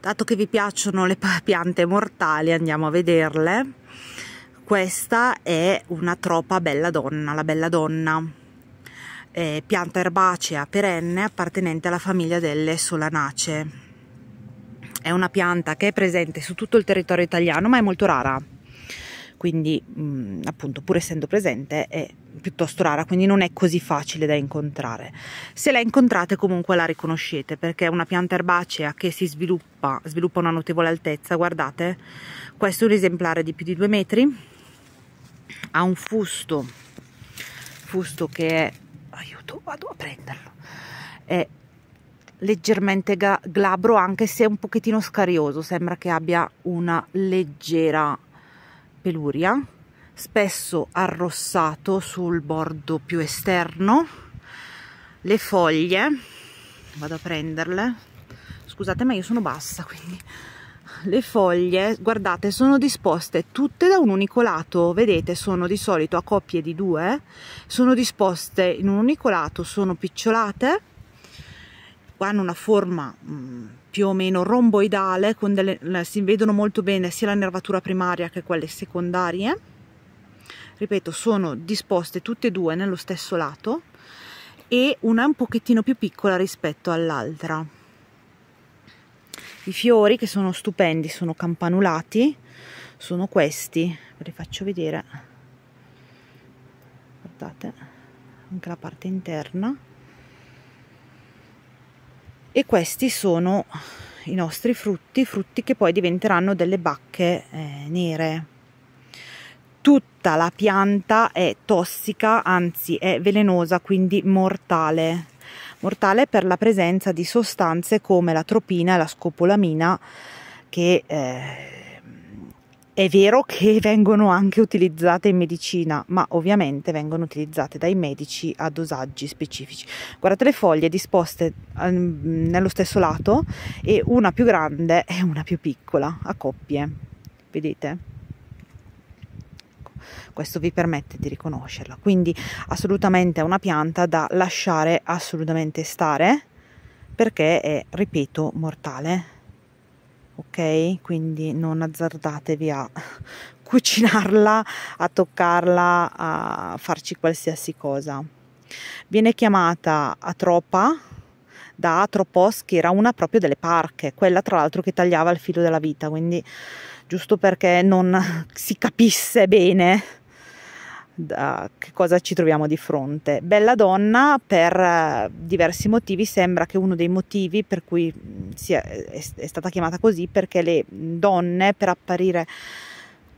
dato che vi piacciono le piante mortali andiamo a vederle questa è una tropa bella donna la bella donna eh, pianta erbacea perenne appartenente alla famiglia delle solanacee è una pianta che è presente su tutto il territorio italiano ma è molto rara quindi mm, appunto pur essendo presente è piuttosto rara, quindi non è così facile da incontrare. Se la incontrate comunque la riconoscete perché è una pianta erbacea che si sviluppa, sviluppa una notevole altezza, guardate, questo è un esemplare di più di due metri, ha un fusto, fusto che è, aiuto, vado a prenderlo, è leggermente glabro anche se è un pochettino scarioso, sembra che abbia una leggera peluria spesso arrossato sul bordo più esterno le foglie vado a prenderle scusate ma io sono bassa quindi le foglie guardate sono disposte tutte da un unico lato vedete sono di solito a coppie di due sono disposte in un unico lato sono picciolate hanno una forma mm, più o meno romboidale delle, si vedono molto bene sia la nervatura primaria che quelle secondarie ripeto sono disposte tutte e due nello stesso lato e una è un pochettino più piccola rispetto all'altra i fiori che sono stupendi sono campanulati sono questi ve li faccio vedere guardate anche la parte interna e questi sono i nostri frutti frutti che poi diventeranno delle bacche eh, nere tutta la pianta è tossica, anzi è velenosa, quindi mortale. Mortale per la presenza di sostanze come la tropina e la scopolamina che eh, è vero che vengono anche utilizzate in medicina, ma ovviamente vengono utilizzate dai medici a dosaggi specifici. Guardate le foglie disposte um, nello stesso lato e una più grande e una più piccola a coppie. Vedete? questo vi permette di riconoscerla. Quindi assolutamente è una pianta da lasciare assolutamente stare perché è, ripeto, mortale. Ok? Quindi non azzardatevi a cucinarla, a toccarla, a farci qualsiasi cosa. Viene chiamata atropa da Atropos, che era una proprio delle parche, quella tra l'altro che tagliava il filo della vita, quindi giusto perché non si capisse bene che cosa ci troviamo di fronte. Bella donna per eh, diversi motivi, sembra che uno dei motivi per cui mm, è, è stata chiamata così perché le donne per apparire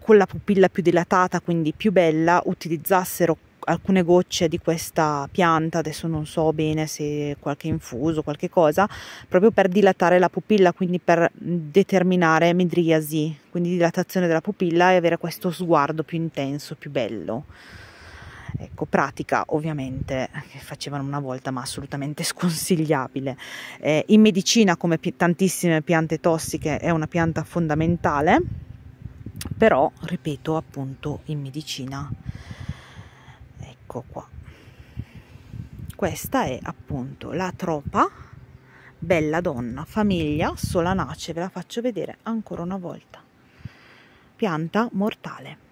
con la pupilla più dilatata, quindi più bella, utilizzassero alcune gocce di questa pianta, adesso non so bene se qualche infuso, qualche cosa, proprio per dilatare la pupilla, quindi per determinare medriasi, quindi dilatazione della pupilla e avere questo sguardo più intenso, più bello. Ecco, pratica ovviamente che facevano una volta ma assolutamente sconsigliabile. Eh, in medicina, come tantissime piante tossiche, è una pianta fondamentale, però, ripeto, appunto in medicina ecco qua questa è appunto la tropa bella donna famiglia sola nace ve la faccio vedere ancora una volta pianta mortale